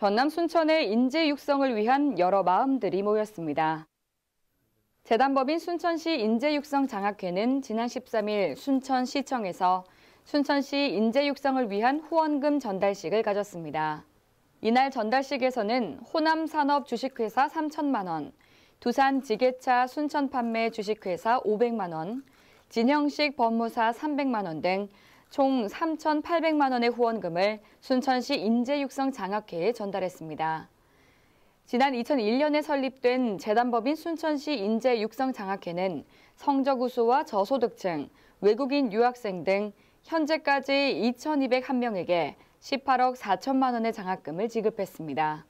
전남 순천의 인재 육성을 위한 여러 마음들이 모였습니다. 재단법인 순천시 인재육성 장학회는 지난 13일 순천시청에서 순천시 인재육성을 위한 후원금 전달식을 가졌습니다. 이날 전달식에서는 호남산업 주식회사 3천만 원, 두산 지게차 순천 판매 주식회사 500만 원, 진형식 법무사 300만 원등 총 3,800만 원의 후원금을 순천시 인재육성 장학회에 전달했습니다. 지난 2001년에 설립된 재단법인 순천시 인재육성장학회는 성적우수와 저소득층, 외국인 유학생 등 현재까지 2,201명에게 18억 4천만 원의 장학금을 지급했습니다.